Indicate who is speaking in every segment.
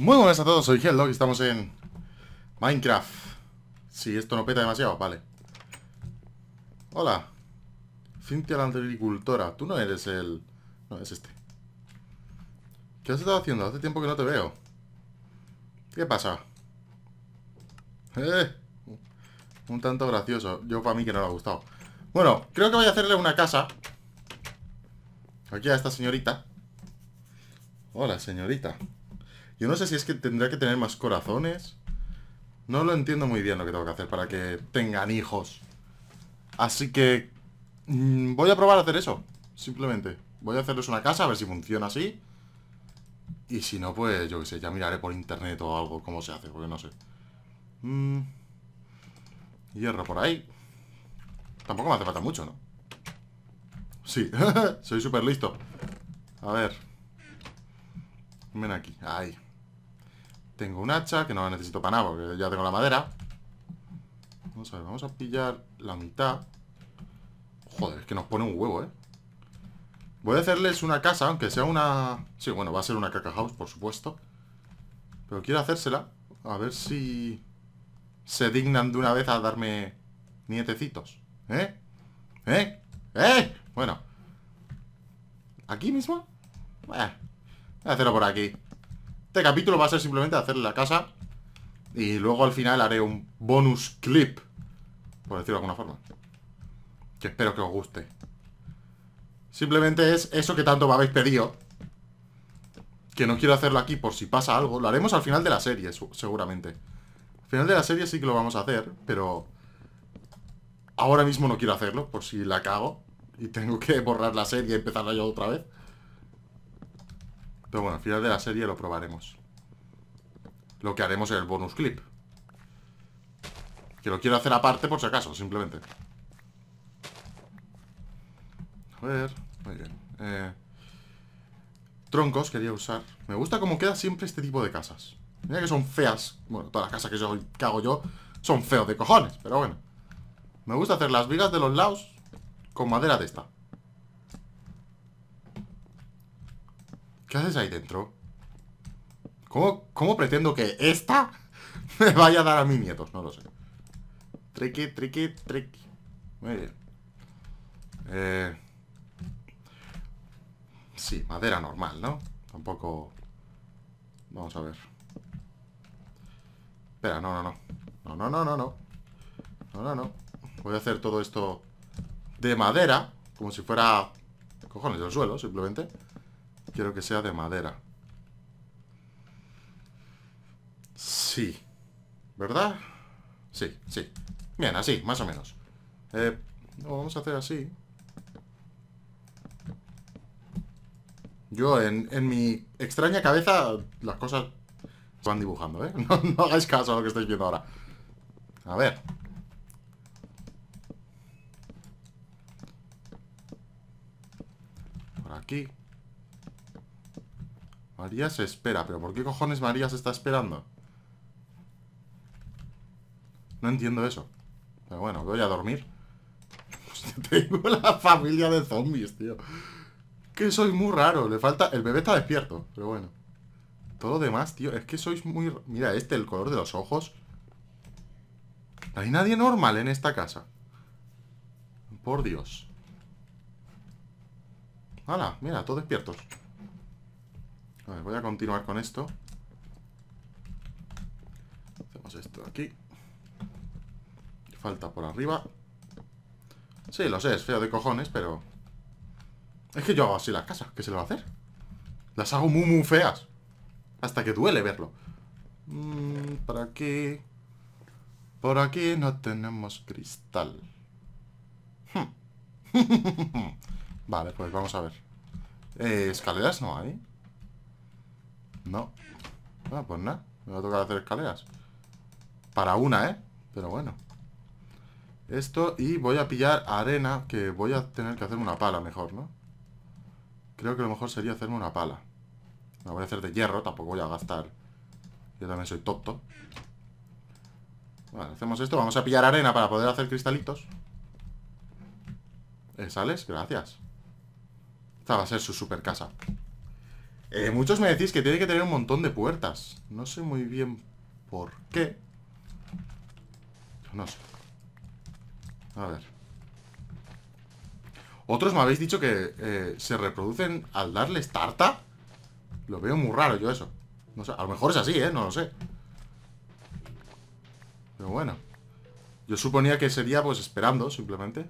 Speaker 1: Muy buenas a todos, soy Hellog y estamos en Minecraft Si esto no peta demasiado, vale Hola Cintia la agricultora Tú no eres el... No, es este ¿Qué has estado haciendo? Hace tiempo que no te veo ¿Qué pasa? Eh, un tanto gracioso Yo para mí que no le ha gustado Bueno, creo que voy a hacerle una casa Aquí a esta señorita Hola, señorita yo no sé si es que tendría que tener más corazones. No lo entiendo muy bien lo que tengo que hacer para que tengan hijos. Así que mm, voy a probar a hacer eso. Simplemente. Voy a hacerles una casa, a ver si funciona así. Y si no, pues yo qué sé, ya miraré por internet o algo cómo se hace, porque no sé. Mm, hierro por ahí. Tampoco me hace falta mucho, ¿no? Sí, soy súper listo. A ver. Ven aquí. Ahí. Tengo un hacha, que no la necesito para nada, porque ya tengo la madera. Vamos a ver, vamos a pillar la mitad. Joder, es que nos pone un huevo, ¿eh? Voy a hacerles una casa, aunque sea una... Sí, bueno, va a ser una caca house, por supuesto. Pero quiero hacérsela. A ver si... Se dignan de una vez a darme nietecitos. ¿Eh? ¿Eh? ¿Eh? Bueno. ¿Aquí mismo? Eh, voy a hacerlo por aquí. Este capítulo va a ser simplemente hacer la casa y luego al final haré un bonus clip, por decirlo de alguna forma. Que espero que os guste. Simplemente es eso que tanto me habéis pedido. Que no quiero hacerlo aquí por si pasa algo. Lo haremos al final de la serie, seguramente. Al final de la serie sí que lo vamos a hacer, pero... Ahora mismo no quiero hacerlo, por si la cago. Y tengo que borrar la serie y empezarla yo otra vez. Pero bueno, al final de la serie lo probaremos. Lo que haremos en el bonus clip. Que lo quiero hacer aparte por si acaso, simplemente. A ver, muy bien. Eh, troncos quería usar. Me gusta cómo queda siempre este tipo de casas. Mira que son feas. Bueno, todas las casas que, que hago yo son feos de cojones, pero bueno. Me gusta hacer las vigas de los lados con madera de esta. ¿Qué haces ahí dentro? ¿Cómo, pretendo que esta me vaya a dar a mis nietos? No lo sé. Triqui, triqui, triqui. Muy bien. Eh, sí, madera normal, ¿no? Tampoco... Vamos a ver. Espera, no, no, no. No, no, no, no, no. No, no, no. Voy a hacer todo esto de madera, como si fuera... Cojones del suelo, simplemente. Quiero que sea de madera. Sí. ¿Verdad? Sí, sí. Bien, así, más o menos. Eh, vamos a hacer así. Yo, en, mi extraña cabeza, las cosas se van dibujando, ¿eh? No, no hagáis caso a lo que estáis viendo ahora. A ver. Por aquí. María se espera. ¿Pero por qué cojones María se está esperando? No entiendo eso. Pero bueno, voy a dormir. Pues tengo la familia de zombies, tío. Que soy muy raro. Le falta... El bebé está despierto, pero bueno. Todo demás, tío. Es que sois muy... Mira, este, el color de los ojos. hay nadie normal en esta casa. Por Dios. ¡Hala! Mira, todos despiertos voy a continuar con esto. Hacemos esto aquí. Falta por arriba. Sí, lo sé, es feo de cojones, pero... Es que yo hago así las casas, ¿qué se le va a hacer? Las hago muy, muy feas. Hasta que duele verlo. Mm, ¿Para qué? Por aquí no tenemos cristal. Hmm. vale, pues vamos a ver. Eh, ¿Escaleras no hay? No. Bueno, ah, pues nada. Me va a tocar hacer escaleras. Para una, ¿eh? Pero bueno. Esto y voy a pillar arena, que voy a tener que hacer una pala mejor, ¿no? Creo que lo mejor sería hacerme una pala. La voy a hacer de hierro, tampoco voy a gastar. Yo también soy tonto. Vale, hacemos esto. Vamos a pillar arena para poder hacer cristalitos. ¿Eh, ¿Sales? Gracias. Esta va a ser su super casa. Eh, muchos me decís que tiene que tener un montón de puertas. No sé muy bien por qué. No sé. A ver. Otros me habéis dicho que eh, se reproducen al darles tarta. Lo veo muy raro yo eso. No sé, a lo mejor es así, ¿eh? No lo sé. Pero bueno. Yo suponía que sería pues esperando, simplemente.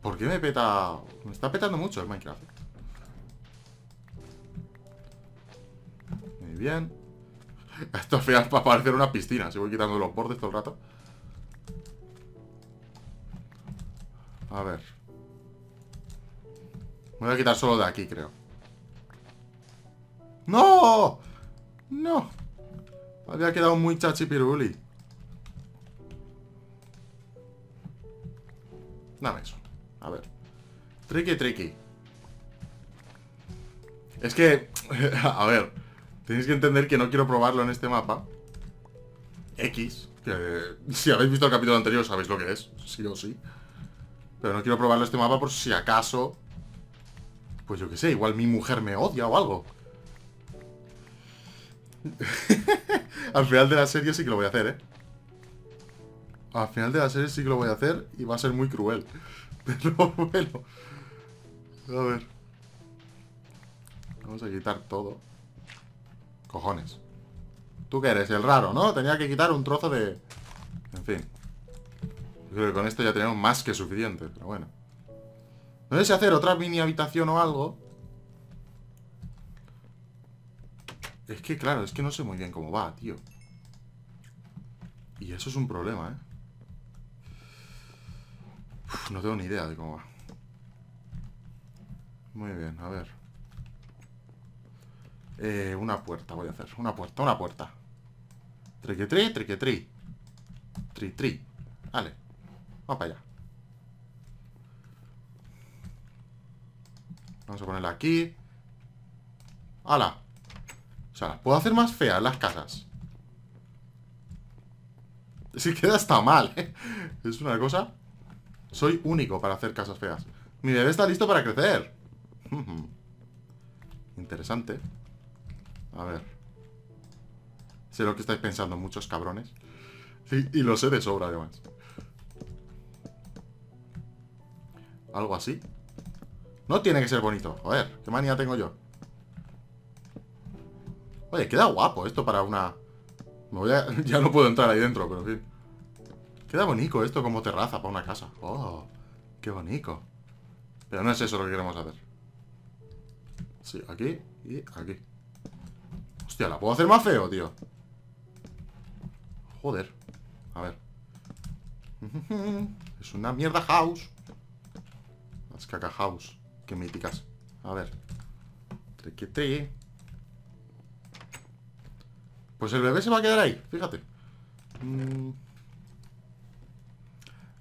Speaker 1: ¿Por qué me peta...? Me está petando mucho el Minecraft. ¿eh? bien. Esto al para va parecer una piscina. Si voy quitando los bordes todo el rato. A ver. voy a quitar solo de aquí, creo. ¡No! ¡No! Había quedado muy chachipiruli. Dame eso. A ver. Tricky, tricky. Es que... a ver... Tenéis que entender que no quiero probarlo en este mapa. X, que si habéis visto el capítulo anterior sabéis lo que es, sí o sí. Pero no quiero probarlo en este mapa por si acaso... Pues yo qué sé, igual mi mujer me odia o algo. Al final de la serie sí que lo voy a hacer, ¿eh? Al final de la serie sí que lo voy a hacer y va a ser muy cruel. Pero bueno. A ver. Vamos a quitar todo. Cojones. Tú que eres, el raro, ¿no? Tenía que quitar un trozo de... En fin. creo que con esto ya tenemos más que suficiente, pero bueno. No sé si hacer otra mini habitación o algo. Es que, claro, es que no sé muy bien cómo va, tío. Y eso es un problema, ¿eh? no tengo ni idea de cómo va. Muy bien, a ver. Eh, una puerta voy a hacer. Una puerta, una puerta. Triquetri, tri, tri. Tri tri. Vale. Vamos para allá. Vamos a ponerla aquí. ¡Hala! O sea, puedo hacer más feas las casas. Si queda hasta mal, ¿eh? Es una cosa... Soy único para hacer casas feas. Mi bebé está listo para crecer. Interesante. A ver. Sé lo que estáis pensando, muchos cabrones. y lo sé de sobra, además. Algo así. No tiene que ser bonito. ver, qué manía tengo yo. Oye, queda guapo esto para una... Ya no puedo entrar ahí dentro, pero en Queda bonito esto como terraza para una casa. Oh, qué bonito. Pero no es eso lo que queremos hacer. Sí, aquí y aquí. Hostia, ¿la puedo hacer más feo, tío? Joder A ver Es una mierda house Las caca house Qué míticas A ver Triquete Pues el bebé se va a quedar ahí Fíjate mm.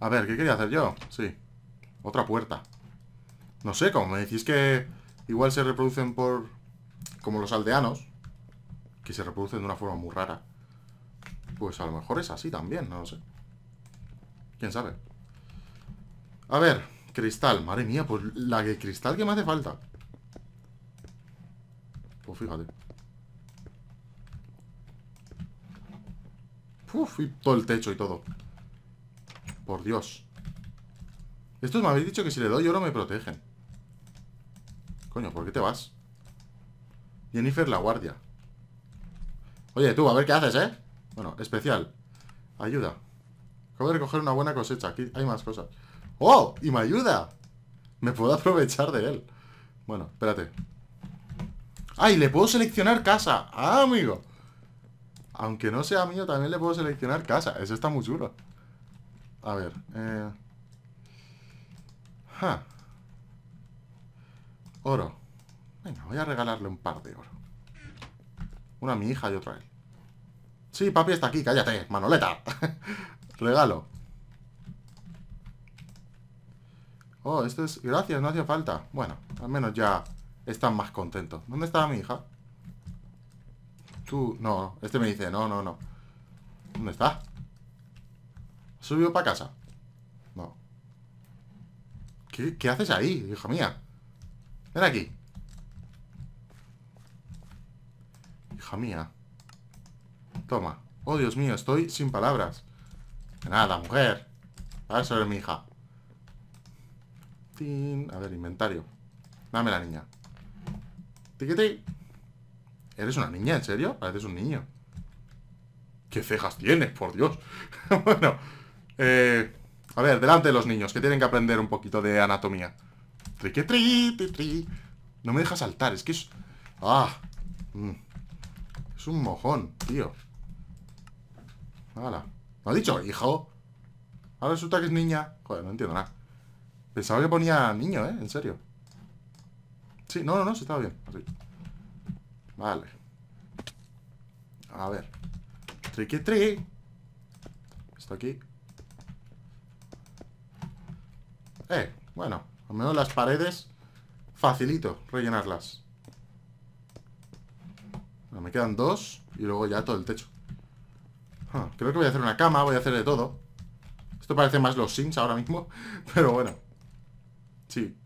Speaker 1: A ver, ¿qué quería hacer yo? Sí Otra puerta No sé, como me decís que Igual se reproducen por... Como los aldeanos que se reproducen de una forma muy rara. Pues a lo mejor es así también, no lo sé. ¿Quién sabe? A ver, cristal. Madre mía, pues la de cristal que me hace falta. Pues fíjate. Uf, y todo el techo y todo. Por Dios. Estos me habéis dicho que si le doy oro me protegen. Coño, ¿por qué te vas? Jennifer la guardia. Oye, tú, a ver qué haces, ¿eh? Bueno, especial. Ayuda. Acabo de recoger una buena cosecha. Aquí hay más cosas. ¡Oh! ¡Y me ayuda! Me puedo aprovechar de él. Bueno, espérate. ¡Ay! ¡Le puedo seleccionar casa! ¡Ah, amigo! Aunque no sea mío, también le puedo seleccionar casa. Eso está muy chulo. A ver. Eh... Ja. Oro. Venga, voy a regalarle un par de oro. Una a mi hija y otra a él. Sí, papi está aquí, cállate, Manoleta. Regalo. Oh, esto es... Gracias, no hacía falta. Bueno, al menos ya están más contentos. ¿Dónde estaba mi hija? Tú... No, este me dice, no, no, no. ¿Dónde está? ¿Subió para casa? No. ¿Qué, ¿Qué haces ahí, hija mía? Ven aquí. mía. Toma. Oh, Dios mío, estoy sin palabras. nada, mujer. ver, sobre mi hija. A ver, inventario. Dame la niña. ¿Eres una niña, en serio? Pareces un niño. ¿Qué cejas tienes, por Dios? bueno. Eh, a ver, delante de los niños, que tienen que aprender un poquito de anatomía. No me deja saltar, es que es... Ah. Mm. Es un mojón, tío. Hala. ¿No ha dicho hijo? Ahora resulta que es niña. Joder, no entiendo nada. Pensaba que ponía niño, ¿eh? En serio. Sí, no, no, no, se estaba bien. Vale. A ver. Triqui tri. Esto aquí. Eh, bueno. Al menos las paredes. Facilito rellenarlas me quedan dos y luego ya todo el techo. Ah, creo que voy a hacer una cama, voy a hacer de todo. Esto parece más los Sims ahora mismo, pero bueno. Sí.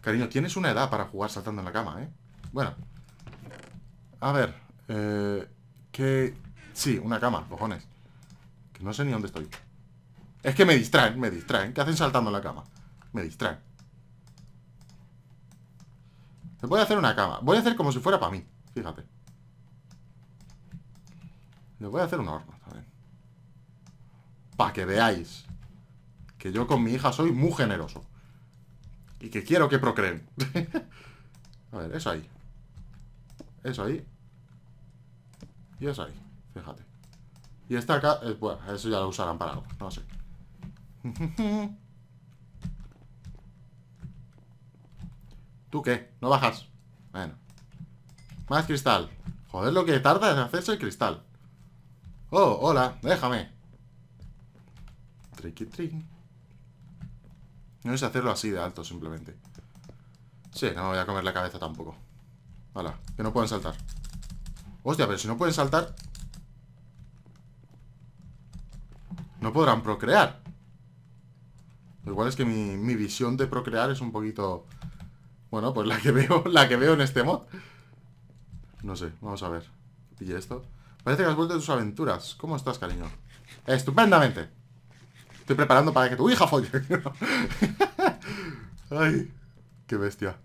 Speaker 1: Cariño, tienes una edad para jugar saltando en la cama, ¿eh? Bueno. A ver. Eh, sí, una cama, cojones. Que no sé ni dónde estoy. Es que me distraen, me distraen. ¿Qué hacen saltando en la cama? Me distraen. Le voy a hacer una cama. Voy a hacer como si fuera para mí. Fíjate. Le voy a hacer una horno Para que veáis que yo con mi hija soy muy generoso. Y que quiero que procreen. a ver, eso ahí. Eso ahí. Y eso ahí. Fíjate. Y esta acá... Eh, bueno, eso ya lo usarán para algo. No sé. ¿Tú qué? ¿No bajas? Bueno. Más cristal. Joder, lo que tarda en hacerse el cristal. Oh, hola, déjame. Tricky, triki. No es hacerlo así de alto, simplemente. Sí, no me voy a comer la cabeza tampoco. Hola. que no pueden saltar. Hostia, pero si no pueden saltar... No podrán procrear. Igual es que mi, mi visión de procrear es un poquito... Bueno, pues la que veo, la que veo en este mod. No sé, vamos a ver. Pille esto. Parece que has vuelto de tus aventuras. ¿Cómo estás, cariño? Estupendamente. Estoy preparando para que tu hija folle. Ay, qué bestia.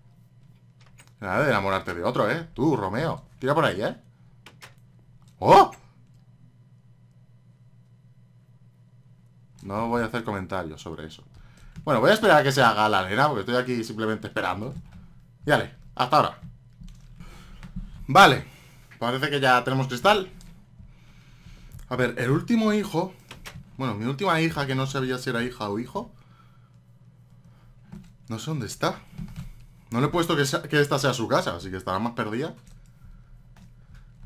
Speaker 1: Nada de enamorarte de otro, ¿eh? Tú, Romeo. Tira por ahí, ¿eh? ¡Oh! No voy a hacer comentarios sobre eso. Bueno, voy a esperar a que se haga la arena, porque estoy aquí simplemente esperando. Yale, hasta ahora. Vale, parece que ya tenemos cristal. A ver, el último hijo... Bueno, mi última hija, que no sabía si era hija o hijo. No sé dónde está. No le he puesto que, que esta sea su casa, así que estará más perdida.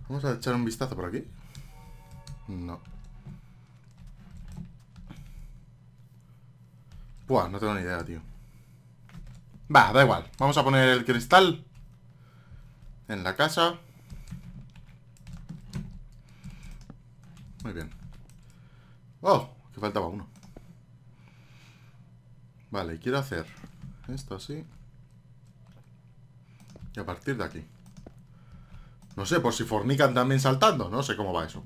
Speaker 1: Vamos a echar un vistazo por aquí. No. Buah, no tengo ni idea, tío. Va, da igual. Vamos a poner el cristal en la casa. Muy bien. ¡Oh! Que faltaba uno. Vale, quiero hacer esto así. Y a partir de aquí. No sé, por si fornican también saltando. No sé cómo va eso.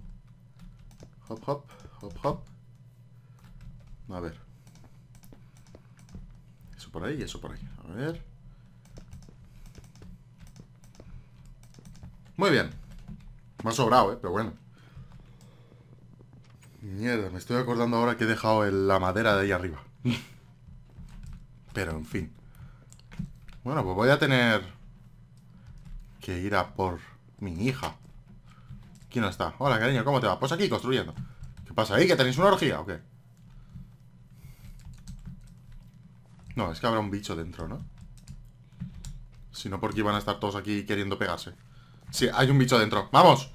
Speaker 1: Hop, hop, hop, hop. A ver por ahí eso por ahí. A ver. Muy bien. Me ha sobrado, ¿eh? Pero bueno. Mierda, me estoy acordando ahora que he dejado la madera de ahí arriba. Pero, en fin. Bueno, pues voy a tener que ir a por mi hija. ¿Quién no está? Hola, cariño, ¿cómo te va? Pues aquí construyendo. ¿Qué pasa ahí? ¿Que tenéis una orgía o qué? No, es que habrá un bicho dentro, ¿no? Si no, porque iban a estar todos aquí queriendo pegarse. Sí, hay un bicho dentro. ¡Vamos!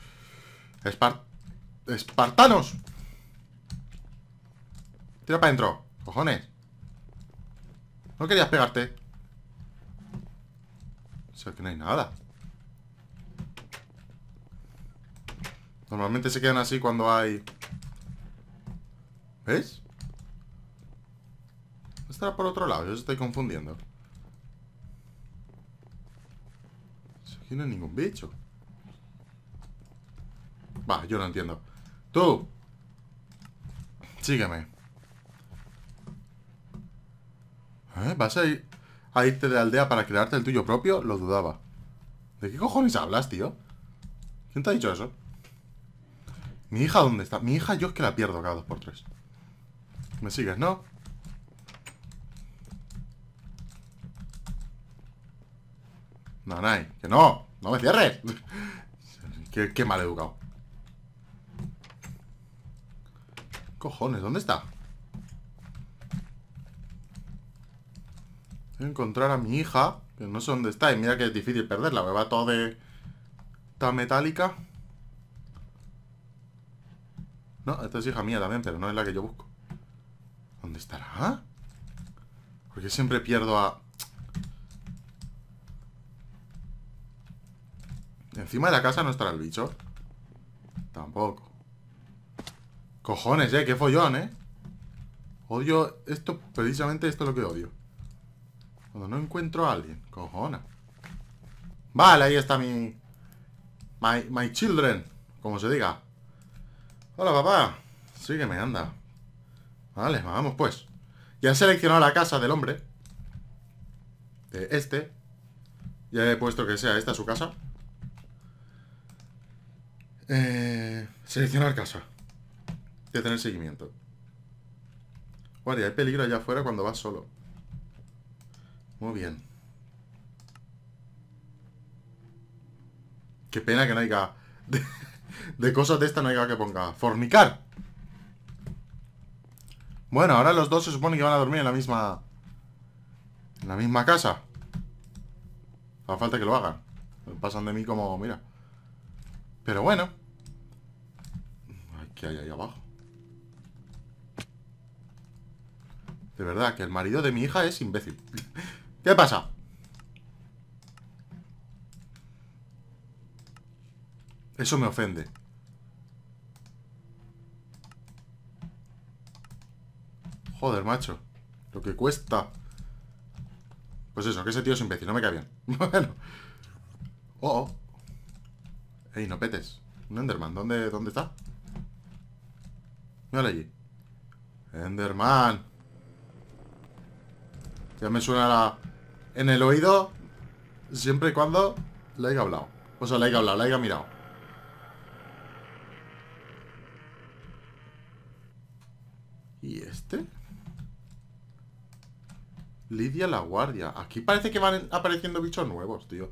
Speaker 1: Espart ¡Espartanos! Tira para adentro. ¡Cojones! No querías pegarte. O sea, que no hay nada. Normalmente se quedan así cuando hay... ¿Ves? por otro lado. Yo estoy confundiendo. no ningún bicho. Va, yo no entiendo. ¡Tú! Sígueme. ¿Eh? ¿Vas a, ir, a irte de aldea para crearte el tuyo propio? Lo dudaba. ¿De qué cojones hablas, tío? ¿Quién te ha dicho eso? ¿Mi hija dónde está? Mi hija yo es que la pierdo cada dos por tres. ¿Me sigues, no? que no, no me cierres. qué, mal educado. Cojones, ¿dónde está? Voy a encontrar a mi hija, que no sé dónde está, y mira que es difícil perderla, me va todo de... Esta metálica. No, esta es hija mía también, pero no es la que yo busco. ¿Dónde estará? Porque siempre pierdo a... Encima de la casa no estará el bicho. Tampoco. Cojones, eh, qué follón, eh. Odio esto, precisamente esto es lo que odio. Cuando no encuentro a alguien, cojona. Vale, ahí está mi... My, my children, como se diga. Hola, papá. Sí, me anda. Vale, vamos pues. Ya he seleccionado la casa del hombre. De este. Ya he puesto que sea esta su casa. Eh, seleccionar casa. De tener seguimiento. Guardia, hay peligro allá afuera cuando vas solo. Muy bien. Qué pena que no haya... De, cosas de esta no haya que ponga. Fornicar. Bueno, ahora los dos se supone que van a dormir en la misma... En la misma casa. A falta que lo hagan. Pasan de mí como... Mira. Pero bueno hay ahí abajo. De verdad, que el marido de mi hija es imbécil. ¿Qué pasa? Eso me ofende. Joder, macho. Lo que cuesta. Pues eso, que ese tío es imbécil, no me cae bien. bueno. Oh, oh. Ey, no petes. Un Enderman, ¿dónde, dónde está? Míralo allí. Enderman. Ya me suena en el oído. Siempre y cuando le haya hablado. O sea, le haya hablado, le haya mirado. ¿Y este? Lidia la guardia. Aquí parece que van apareciendo bichos nuevos, tío.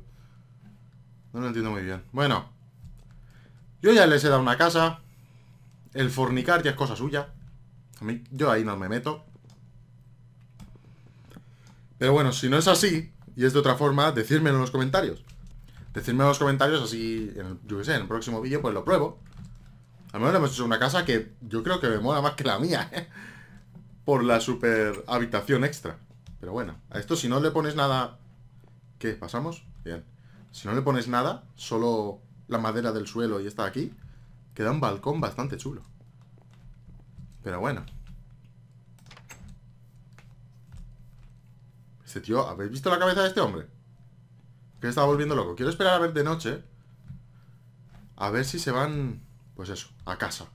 Speaker 1: No lo entiendo muy bien. Bueno. Yo ya les he dado una casa. El fornicar ya es cosa suya. A mí, yo ahí no me meto. Pero bueno, si no es así, y es de otra forma, decírmelo en los comentarios. Decírmelo en los comentarios, así, en el, yo qué sé, en el próximo vídeo pues lo pruebo. Al menos hemos hecho una casa que yo creo que me mola más que la mía, ¿eh? Por la super habitación extra. Pero bueno, a esto si no le pones nada... ¿Qué? ¿Pasamos? Bien. Si no le pones nada, solo la madera del suelo y está aquí, Queda un balcón bastante chulo. Pero bueno. Este tío, ¿habéis visto la cabeza de este hombre? Que está volviendo loco. Quiero esperar a ver de noche. A ver si se van... Pues eso, a casa.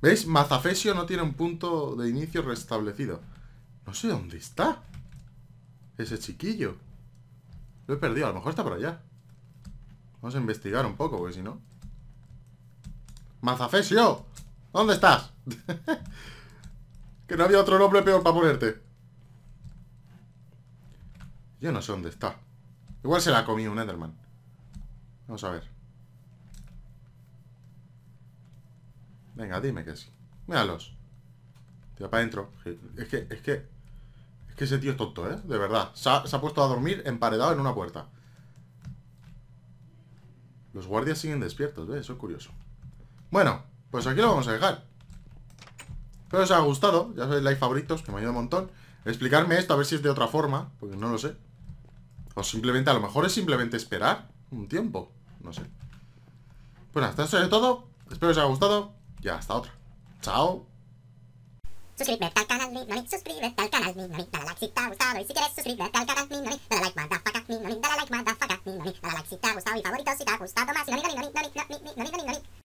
Speaker 1: ¿Veis? Mazafesio no tiene un punto de inicio restablecido. No sé dónde está. Ese chiquillo. Lo he perdido. A lo mejor está por allá. Vamos a investigar un poco, porque si no... ¡Mazafesio! ¿Dónde estás? que no había otro nombre peor para ponerte. Yo no sé dónde está. Igual se la ha un Enderman. Vamos a ver. Venga, dime que sí. Míralos. Tira para adentro. Es que, es que... Es que ese tío es tonto, ¿eh? De verdad. Se ha, se ha puesto a dormir emparedado en una puerta. Los guardias siguen despiertos, ¿ves? Eso es curioso. Bueno, pues aquí lo vamos a dejar. Espero os ha gustado. Ya sabéis, like favoritos, que me ayuda un montón. Explicarme esto, a ver si es de otra forma, porque no lo sé. O simplemente, a lo mejor es simplemente esperar un tiempo. No sé. Bueno, pues hasta eso es todo. Espero os haya gustado. Y hasta otra. Chao. Suscríbete al canal, mi mami, suscríbete al canal, mi mami, dale like si te ha gustado y si quieres suscríbete al canal, mi mami, dale like, motherfucker, mi mami, dale like, motherfucker, mi mami, dale like si te ha gustado y favorito si te ha gustado más, mami, mami, mami, mami, mami, mami, mami, mami, mami, mami.